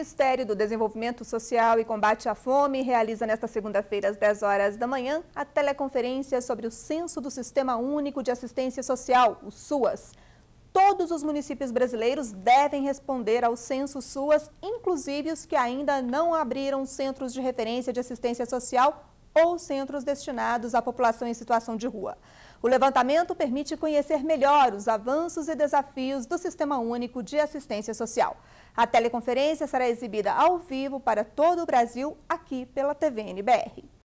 O Ministério do Desenvolvimento Social e Combate à Fome realiza nesta segunda-feira, às 10 horas da manhã, a teleconferência sobre o Censo do Sistema Único de Assistência Social, o SUAS. Todos os municípios brasileiros devem responder ao Censo SUAS, inclusive os que ainda não abriram centros de referência de assistência social ou centros destinados à população em situação de rua. O levantamento permite conhecer melhor os avanços e desafios do Sistema Único de Assistência Social. A teleconferência será exibida ao vivo para todo o Brasil aqui pela TVNBR.